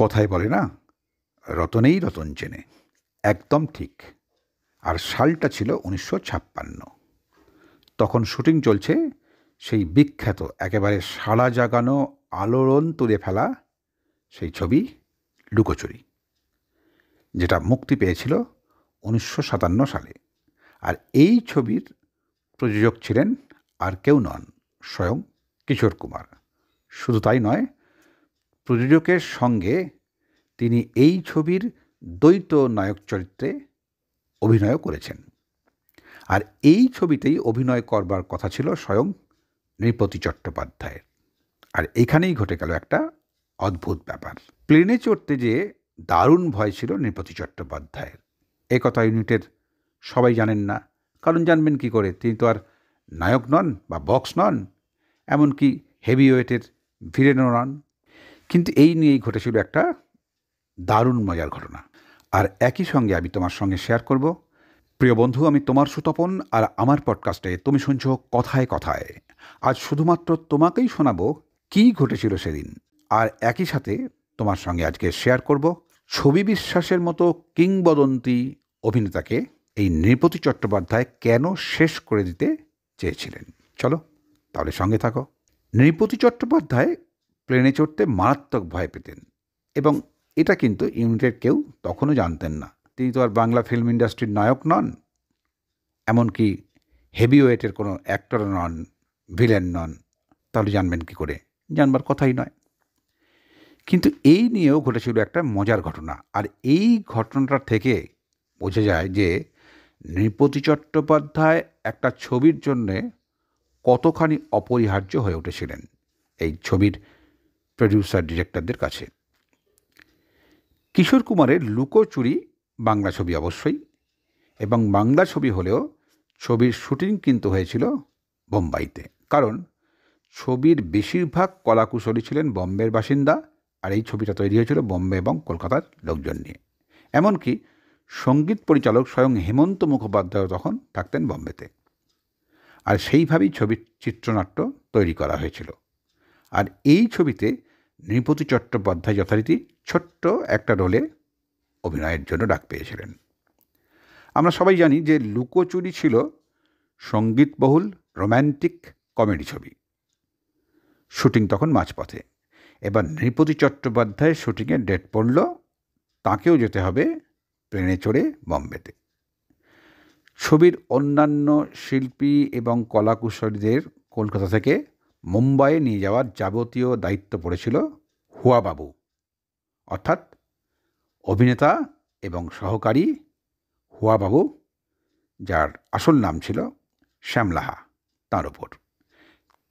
কথায় বলে না রতনেই রতন চেনে একদম ঠিক আর সালটা ছিল উনিশশো ছাপ্পান্ন তখন শুটিং চলছে সেই বিখ্যাত একেবারে সাড়া জাগানো আলোড়ন তুলে ফেলা সেই ছবি লুকোচুরি যেটা মুক্তি পেয়েছিল উনিশশো সাতান্ন সালে আর এই ছবির প্রযোজক ছিলেন আর কেউ নন স্বয়ং কিশোর কুমার শুধু তাই নয় প্রযোজকের সঙ্গে তিনি এই ছবির দ্বৈত নায়ক চরিত্রে অভিনয়ও করেছেন আর এই ছবিতেই অভিনয় করবার কথা ছিল স্বয়ং নৃপতি চট্টোপাধ্যায়ের আর এখানেই ঘটে গেল একটা অদ্ভুত ব্যাপার প্লেনে চড়তে যে দারুণ ভয় ছিল নৃপতি চট্টোপাধ্যায়ের এ কথা ইউনিটের সবাই জানেন না কারণ জানবেন কি করে তিনি তো আর নায়ক নন বা বক্স নন এমনকি হেভি ওয়েটের ভিরেনও নন কিন্তু এই নিয়েই ঘটেছিল একটা দারুণ মজার ঘটনা আর একই সঙ্গে আমি তোমার সঙ্গে শেয়ার করব প্রিয় বন্ধু আমি তোমার সুতপন আর আমার পডকাস্টে তুমি শুনছ কথায় কথায় আজ শুধুমাত্র তোমাকেই শোনাবো কি ঘটেছিল সেদিন আর একই সাথে তোমার সঙ্গে আজকে শেয়ার করব ছবি বিশ্বাসের মতো কিংবদন্তি অভিনেতাকে এই নৃপতি চট্টোপাধ্যায় কেন শেষ করে দিতে চেয়েছিলেন চলো তাহলে সঙ্গে থাকো নৃপতি চট্টোপাধ্যায় প্লেনে চড়তে মারাত্মক ভয় পেতেন এবং এটা কিন্তু ইউনিটের কেউ তখনও জানতেন না তিনি তো আর বাংলা ফিল্ম ইন্ডাস্ট্রির নায়ক নন এমনকি হেভিওয়েটের কোনো অ্যাক্টর নন ভিলেন নন তাহলে জানবেন কি করে জানবার কথাই নয় কিন্তু এই নিয়েও ঘটেছিল একটা মজার ঘটনা আর এই ঘটনাটার থেকে বোঝা যায় যে নৃপতি চট্টোপাধ্যায় একটা ছবির জন্যে কতখানি অপরিহার্য হয়ে উঠেছিলেন এই ছবির প্রডিউসার ডিরেক্টরদের কাছে কিশোর কুমারের লুকোচুরি বাংলা ছবি অবশ্যই এবং বাংলা ছবি হলেও ছবির শুটিং কিন্তু হয়েছিল বোম্বাইতে কারণ ছবির বেশিরভাগ কলাকুশলী ছিলেন বম্বের বাসিন্দা আর এই ছবিটা তৈরি হয়েছিল বম্বে এবং কলকাতার লোকজন নিয়ে এমনকি সঙ্গীত পরিচালক স্বয়ং হেমন্ত মুখোপাধ্যায় তখন থাকতেন বম্বেতে আর সেইভাবেই ছবির চিত্রনাট্য তৈরি করা হয়েছিল আর এই ছবিতে নৃপতি চট্টোপাধ্যায় যথারীতি ছোট্ট একটা রোলে অভিনয়ের জন্য ডাক পেয়েছিলেন আমরা সবাই জানি যে লুকোচুরি ছিল সঙ্গীতবহুল রোম্যান্টিক কমেডি ছবি শুটিং তখন মাঝপথে এবার নৃপতি চট্টোপাধ্যায় শুটিংয়ে ডেট পড়ল তাকেও যেতে হবে প্লেনে চড়ে বম্বেতে ছবির অন্যান্য শিল্পী এবং কলাকুশলীদের কলকাতা থেকে মুম্বাইয়ে নিয়ে যাওয়ার যাবতীয় দায়িত্ব পড়েছিল হুয়াবাবু অর্থাৎ অভিনেতা এবং সহকারী হুয়াবাবু যার আসল নাম ছিল শ্যামলাহা তাঁর ওপর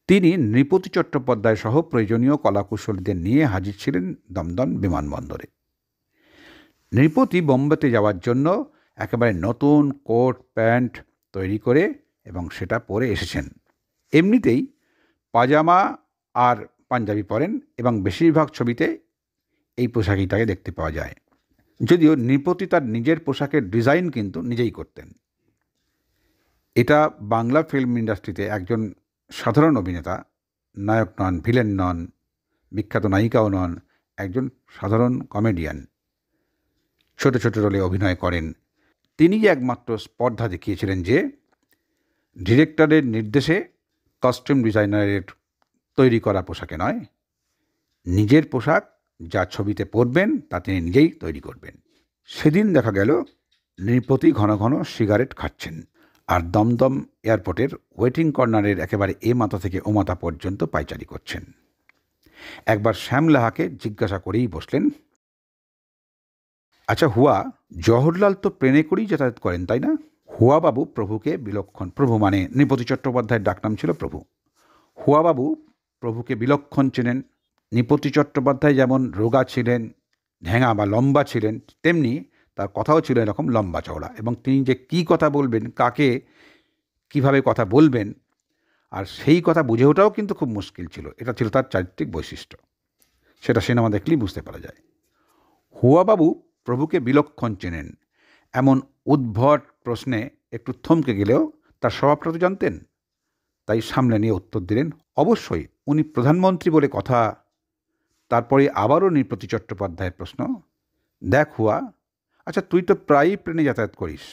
তিনি নৃপতি চট্টোপাধ্যায় সহ প্রয়োজনীয় কলাকুশলীদের নিয়ে হাজির ছিলেন দমদম বিমানবন্দরে নৃপতি বোম্বেতে যাওয়ার জন্য একেবারে নতুন কোট প্যান্ট তৈরি করে এবং সেটা পরে এসেছেন এমনিতেই পাজামা আর পাঞ্জাবি পরেন এবং বেশিরভাগ ছবিতে এই পোশাকই তাকে দেখতে পাওয়া যায় যদিও নৃপতি তার নিজের পোশাকের ডিজাইন কিন্তু নিজেই করতেন এটা বাংলা ফিল্ম ইন্ডাস্ট্রিতে একজন সাধারণ অভিনেতা নায়ক নন ভিলেন নন বিখ্যাত নায়িকাও নন একজন সাধারণ কমেডিয়ান ছোট ছোট রোলে অভিনয় করেন তিনি একমাত্র স্পর্ধা দেখিয়েছিলেন যে ডিরেক্টরের নির্দেশে কস্টিউম ডিজাইনারের তৈরি করা পোশাকে নয় নিজের পোশাক যা ছবিতে পরবেন তা তিনি নিজেই তৈরি করবেন সেদিন দেখা গেল নৃপতি ঘন ঘন সিগারেট খাচ্ছেন আর দমদম এয়ারপোর্টের ওয়েটিং কর্নারের একেবারে এ মাথা থেকে ও মাথা পর্যন্ত পাইচারি করছেন একবার শ্যামলাহাকে জিজ্ঞাসা করেই বসলেন আচ্ছা হুয়া জওহরলাল তো প্লেনে করেই যাতায়াত করেন তাই না হুয়াবাবু প্রভুকে বিলক্ষণ প্রভু মানে নৃপতি চট্টোপাধ্যায়ের ডাকনাম ছিল প্রভু হুয়াবাবু প্রভুকে বিলক্ষণ ছিলেন নৃপতি চট্টোপাধ্যায় যেমন রোগা ছিলেন ঢেঙা বা লম্বা ছিলেন তেমনি তার কথাও ছিল এরকম লম্বা চওড়া এবং তিনি যে কি কথা বলবেন কাকে কিভাবে কথা বলবেন আর সেই কথা বুঝে ওঠাও কিন্তু খুব মুশকিল ছিল এটা ছিল তার চারিত্রিক বৈশিষ্ট্য সেটা সিনেমা দেখলেই বুঝতে পারা যায় হুয়াবাবু প্রভুকে বিলক্ষণ চেনেন এমন উদ্ভট প্রশ্নে একটু থমকে গেলেও তার স্বভাবটা তো জানতেন তাই সামলে নিয়ে উত্তর দিলেন অবশ্যই উনি প্রধানমন্ত্রী বলে কথা তারপরে আবারও নৃপতি চট্টোপাধ্যায়ের প্রশ্ন দেখ হুয়া আচ্ছা তুই তো প্রায়ই প্লেনে যাতায়াত করিস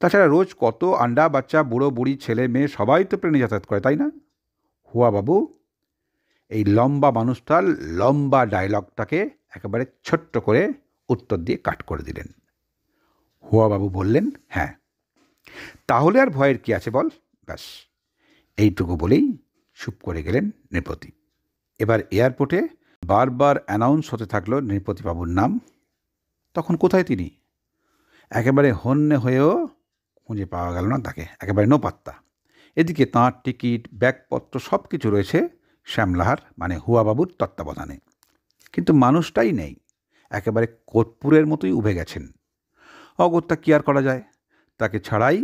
তাছাড়া রোজ কত আন্ডা বাচ্চা বুড়ো বুড়ি ছেলে মেয়ে সবাই তো প্লেনে যাতায়াত করে তাই না হুয়া বাবু এই লম্বা মানুষটার লম্বা ডায়লগটাকে একেবারে ছোট্ট করে উত্তর দিয়ে কাট করে দিলেন হুয়াবাবু বললেন হ্যাঁ তাহলে আর ভয়ের কি আছে বল ব্যাস এইটুকু বলেই চুপ করে গেলেন নৃপতি এবার এয়ারপোর্টে বারবার অ্যানাউন্স হতে থাকলো নৃপতিবাবুর নাম তখন কোথায় তিনি একেবারে হন্যে হয়েও খুঁজে পাওয়া গেল না তাকে একেবারে নোপাত্তা এদিকে তাঁর টিকিট ব্যাগপত্র সব কিছু রয়েছে শ্যামলাহার মানে হুয়াবাবুর তত্ত্বাবধানে কিন্তু মানুষটাই নেই একেবারে কোটপুরের মতোই উভে গেছেন অগত্যা কি আর করা যায় তাকে ছাড়াই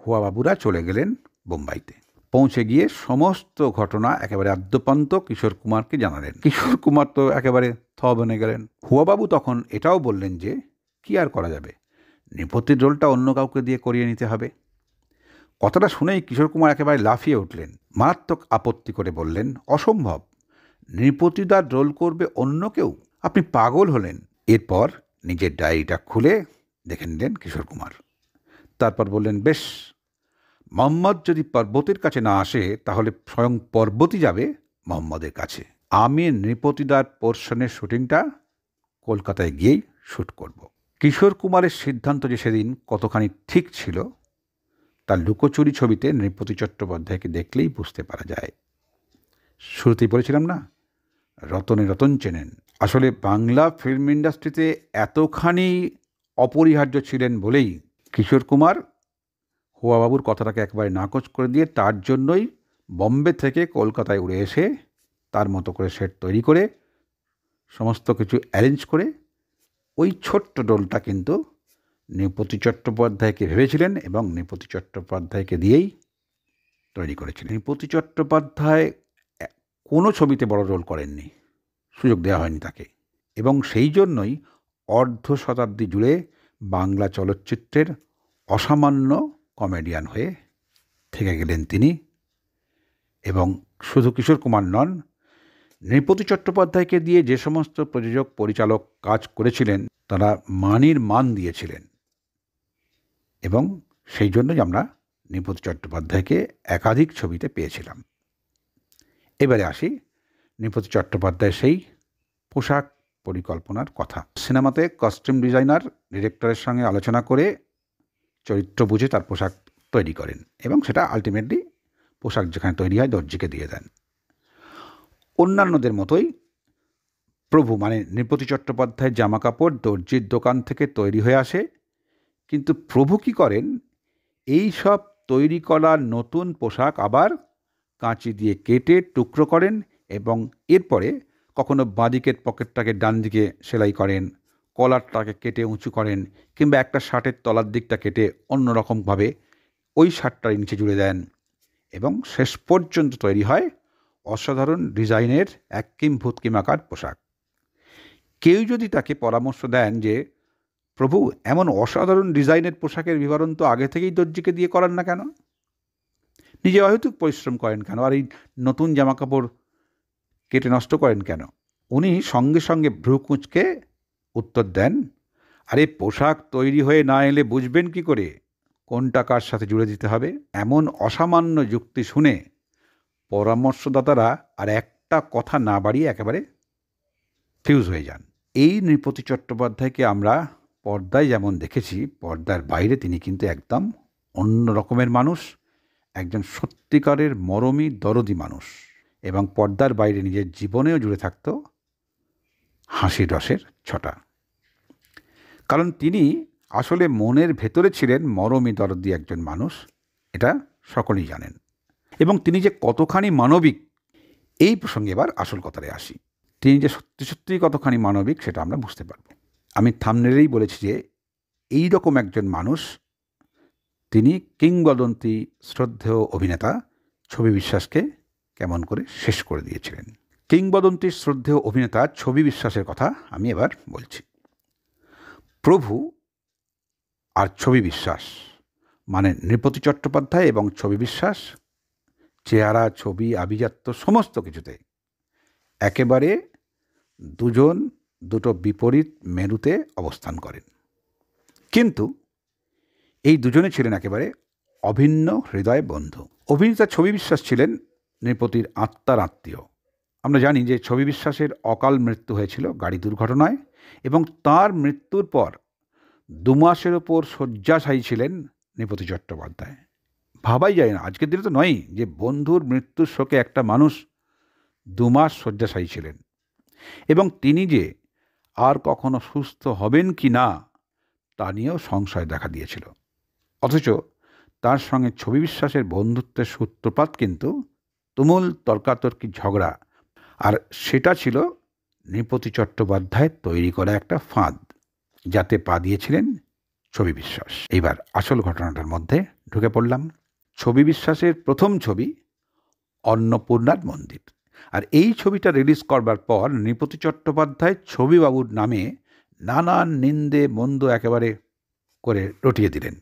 হুয়াবাবুরা চলে গেলেন বোম্বাইতে পৌঁছে গিয়ে সমস্ত ঘটনা একেবারে আদ্যপান্ত কিশোর কুমারকে জানালেন কিশোর কুমার তো একেবারে থ বনে গেলেন হুয়াবাবু তখন এটাও বললেন যে কি আর করা যাবে নেপথ্যের রোলটা অন্য কাউকে দিয়ে করিয়ে নিতে হবে কথাটা শুনেই কিশোর কুমার একেবারে লাফিয়ে উঠলেন মারাত্মক আপত্তি করে বললেন অসম্ভব নৃপতিদার রোল করবে অন্য কেউ আপনি পাগল হলেন এরপর নিজের ডায়েরিটা খুলে দেখে নিলেন কিশোর কুমার তারপর বললেন বেশ মোহাম্মদ যদি পর্বতের কাছে না আসে তাহলে স্বয়ং পর্বতই যাবে মোহাম্মদের কাছে আমি নৃপতিদার পোর্শনের শুটিংটা কলকাতায় গিয়েই শ্যুট করব। কিশোর কুমারের সিদ্ধান্ত যে সেদিন কতখানি ঠিক ছিল তার লুকোচুরি ছবিতে নৃপতি চট্টোপাধ্যায়কে দেখলেই বুঝতে পারা যায় শুরুতেই বলেছিলাম না রতনে রতন চেনেন আসলে বাংলা ফিল্ম ইন্ডাস্ট্রিতে এতখানি অপরিহার্য ছিলেন বলেই কিশোর কুমার হুয়াবাবুর কথাটাকে একবারে নাকচ করে দিয়ে তার জন্যই বম্বে থেকে কলকাতায় উড়ে এসে তার মতো করে সেট তৈরি করে সমস্ত কিছু অ্যারেঞ্জ করে ওই ছোট্ট ডোলটা কিন্তু নৃপতি চট্টোপাধ্যায়কে ভেবেছিলেন এবং নৃপতি চট্টোপাধ্যায়কে দিয়েই তৈরি করেছিলেন নৃপতি চট্টোপাধ্যায় কোনো ছবিতে বড় রোল করেননি সুযোগ দেওয়া হয়নি তাকে এবং সেই জন্যই অর্ধ শতাব্দী জুড়ে বাংলা চলচ্চিত্রের অসামান্য কমেডিয়ান হয়ে থেকে গেলেন তিনি এবং শুধু কিশোর কুমার নন নৃপতি চট্টোপাধ্যায়কে দিয়ে যে সমস্ত প্রযোজক পরিচালক কাজ করেছিলেন তারা মানির মান দিয়েছিলেন এবং সেই জন্যই আমরা নৃপতি চট্টোপাধ্যায়কে একাধিক ছবিতে পেয়েছিলাম এবারে আসি নৃপতি চট্টোপাধ্যায় সেই পোশাক পরিকল্পনার কথা সিনেমাতে কস্টিউম ডিজাইনার ডিরেক্টরের সঙ্গে আলোচনা করে চরিত্র বুঝে তার পোশাক তৈরি করেন এবং সেটা আলটিমেটলি পোশাক যেখানে তৈরি হয় দর্জিকে দিয়ে দেন অন্যান্যদের মতোই প্রভু মানে নৃপতি চট্টোপাধ্যায়ের জামা কাপড় দর্জির দোকান থেকে তৈরি হয়ে আসে কিন্তু প্রভু কি করেন এই সব তৈরি করা নতুন পোশাক আবার কাঁচি দিয়ে কেটে টুকরো করেন এবং এরপরে কখনো বাঁদিকের পকেটটাকে ডান দিকে সেলাই করেন কলারটাকে কেটে উঁচু করেন কিংবা একটা শার্টের তলার দিকটা কেটে অন্যরকমভাবে ওই শার্টটার নিচে জুড়ে দেন এবং শেষ পর্যন্ত তৈরি হয় অসাধারণ ডিজাইনের এক কিম্ভূত কিমাকার পোশাক কেউ যদি তাকে পরামর্শ দেন যে প্রভু এমন অসাধারণ ডিজাইনের পোশাকের বিবরণ তো আগে থেকেই দর্জিকে দিয়ে করান না কেন নিজে অহেতুক পরিশ্রম করেন কেন আর এই নতুন জামাকাপড় কেটে নষ্ট করেন কেন উনি সঙ্গে সঙ্গে ভ্রুকুঁচকে উত্তর দেন আরে পোশাক তৈরি হয়ে না এলে বুঝবেন কি করে কোনটা কার সাথে জুড়ে দিতে হবে এমন অসামান্য যুক্তি শুনে পরামর্শদাতারা আর একটা কথা না বাড়িয়ে একেবারে ফিউজ হয়ে যান এই নৃপতি চট্টোপাধ্যায়কে আমরা পর্দায় যেমন দেখেছি পর্দার বাইরে তিনি কিন্তু একদম অন্য রকমের মানুষ একজন সত্যিকারের মরমী দরদি মানুষ এবং পর্দার বাইরে নিজের জীবনেও জুড়ে থাকত হাসি রসের ছটা কারণ তিনি আসলে মনের ভেতরে ছিলেন মরমি দরদি একজন মানুষ এটা সকলেই জানেন এবং তিনি যে কতখানি মানবিক এই প্রসঙ্গে এবার আসল কথায় আসি তিনি যে সত্যি সত্যিই কতখানি মানবিক সেটা আমরা বুঝতে পারব আমি থামনেরেই বলেছি যে এই রকম একজন মানুষ তিনি কিংবদন্তি শ্রদ্ধেয় অভিনেতা ছবি বিশ্বাসকে কেমন করে শেষ করে দিয়েছিলেন কিংবদন্তির শ্রদ্ধেয় অভিনেতা ছবি বিশ্বাসের কথা আমি এবার বলছি প্রভু আর ছবি বিশ্বাস মানে নৃপতি চট্টোপাধ্যায় এবং ছবি বিশ্বাস চেহারা ছবি আভিজাত্য সমস্ত কিছুতে একেবারে দুজন দুটো বিপরীত মেরুতে অবস্থান করেন কিন্তু এই দুজনে ছিলেন একেবারে অভিন্ন হৃদয় বন্ধু অভিনেতা ছবি বিশ্বাস ছিলেন নৃপতির আত্মার আত্মীয় আমরা জানি যে ছবি বিশ্বাসের অকাল মৃত্যু হয়েছিল গাড়ি দুর্ঘটনায় এবং তার মৃত্যুর পর দুমাসের ওপর শয্যাশায়ী ছিলেন নৃপতি চট্টোপাধ্যায় ভাবাই যায় না আজকের দিনে তো নয় যে বন্ধুর মৃত্যুর শোকে একটা মানুষ দুমাস শয্যাশায়ী ছিলেন এবং তিনি যে আর কখনো সুস্থ হবেন কি না তা নিয়েও সংশয় দেখা দিয়েছিল অথচ তার সঙ্গে ছবি বিশ্বাসের বন্ধুত্বের সূত্রপাত কিন্তু তুমুল তর্কাতর্কি ঝগড়া আর সেটা ছিল নৃপতি চট্টোপাধ্যায় তৈরি করা একটা ফাঁদ যাতে পা দিয়েছিলেন ছবি বিশ্বাস এইবার আসল ঘটনাটার মধ্যে ঢুকে পড়লাম ছবি বিশ্বাসের প্রথম ছবি অন্নপূর্ণার মন্দির আর এই ছবিটা রিলিজ করবার পর নৃপতি চট্টোপাধ্যায় ছবিবাবুর নামে নানান নিন্দে মন্দ একেবারে করে রটিয়ে দিলেন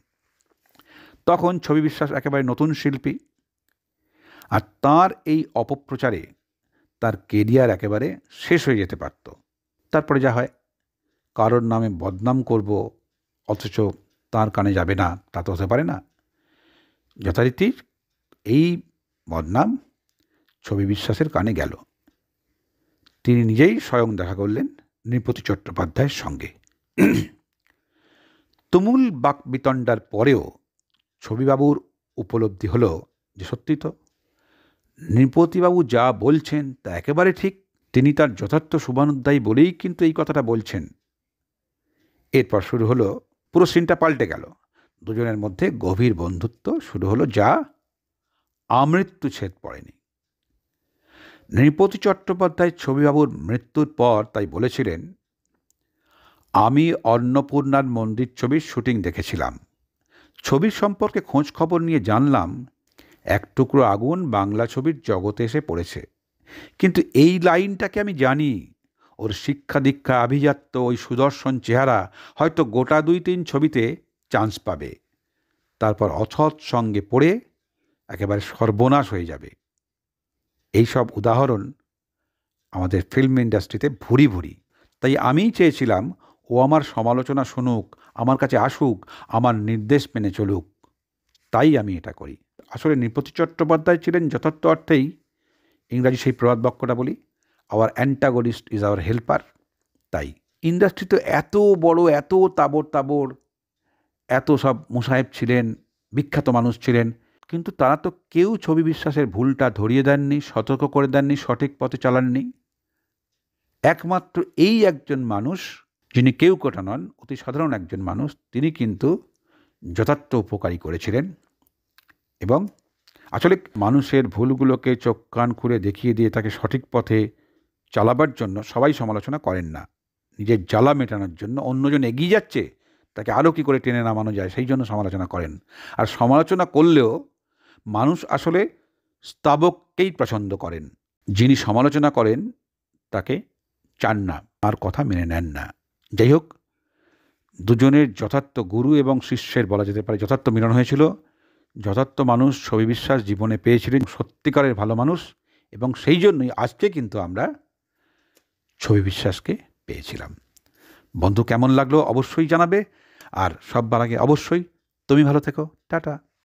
তখন ছবি বিশ্বাস একেবারে নতুন শিল্পী আর তার এই অপপ্রচারে তার কেরিয়ার একেবারে শেষ হয়ে যেতে পারত তারপরে যা হয় কারোর নামে বদনাম করব অথচ তার কানে যাবে না তা তো হতে পারে না যথারীতি এই বদনাম ছবি বিশ্বাসের কানে গেল তিনি নিজেই স্বয়ং দেখা করলেন নৃপতি চট্টোপাধ্যায়ের সঙ্গে তুমুল বাক বিতণ্ডার পরেও ছবিবাবুর উপলব্ধি হলো যে সত্যি তো নৃপতিবাবু যা বলছেন তা একেবারে ঠিক তিনি তার যথার্থ শুভানুদ্দায়ী বলেই কিন্তু এই কথাটা বলছেন এরপর শুরু হলো পুরো সিনটা পাল্টে গেল দুজনের মধ্যে গভীর বন্ধুত্ব শুরু হলো যা আমৃত্যু ছেদ পড়েনি নৃপতি চট্টোপাধ্যায় ছবিবাবুর মৃত্যুর পর তাই বলেছিলেন আমি অন্নপূর্ণার মন্দির ছবির শুটিং দেখেছিলাম ছবির সম্পর্কে খোঁজ খবর নিয়ে জানলাম এক টুকরো আগুন বাংলা ছবির জগতে এসে পড়েছে কিন্তু এই লাইনটাকে আমি জানি ওর শিক্ষা দীক্ষা আভিজাত্য ওই সুদর্শন চেহারা হয়তো গোটা দুই তিন ছবিতে চান্স পাবে তারপর অথৎ সঙ্গে পড়ে একেবারে সর্বনাশ হয়ে যাবে এই সব উদাহরণ আমাদের ফিল্ম ইন্ডাস্ট্রিতে ভুরি ভুরি তাই আমি চেয়েছিলাম ও আমার সমালোচনা শুনুক আমার কাছে আসুক আমার নির্দেশ মেনে চলুক তাই আমি এটা করি আসলে নৃপতি চট্টোপাধ্যায় ছিলেন যথার্থ অর্থেই ইংরাজি সেই প্রবাদ বাক্যটা বলি our antagonist is our helper তাই ইন্ডাস্ট্রি তো এত বড় এত তাবর তাবর এত সব মুসাহেব ছিলেন বিখ্যাত মানুষ ছিলেন কিন্তু তারা তো কেউ ছবি বিশ্বাসের ভুলটা ধরিয়ে দেননি সতর্ক করে দেননি সঠিক পথে চালাননি একমাত্র এই একজন মানুষ যিনি কেউ কোটা নন অতি সাধারণ একজন মানুষ তিনি কিন্তু যথার্থ উপকারী করেছিলেন এবং আসলে মানুষের ভুলগুলোকে চোখ কান খুঁড়ে দেখিয়ে দিয়ে তাকে সঠিক পথে চালাবার জন্য সবাই সমালোচনা করেন না নিজের জ্বালা মেটানোর জন্য অন্যজন এগিয়ে যাচ্ছে তাকে আরও কী করে টেনে নামানো যায় সেই জন্য সমালোচনা করেন আর সমালোচনা করলেও মানুষ আসলে স্তাবককেই পছন্দ করেন যিনি সমালোচনা করেন তাকে চান না তার কথা মেনে নেন না যাই হোক দুজনের যথার্থ গুরু এবং শিষ্যের বলা যেতে পারে যথার্থ মিলন হয়েছিল যথার্থ মানুষ ছবি বিশ্বাস জীবনে পেয়েছিলেন সত্যিকারের ভালো মানুষ এবং সেই জন্যই আজকে কিন্তু আমরা ছবি বিশ্বাসকে পেয়েছিলাম বন্ধু কেমন লাগলো অবশ্যই জানাবে আর সববার আগে অবশ্যই তুমি ভালো থেকো টাটা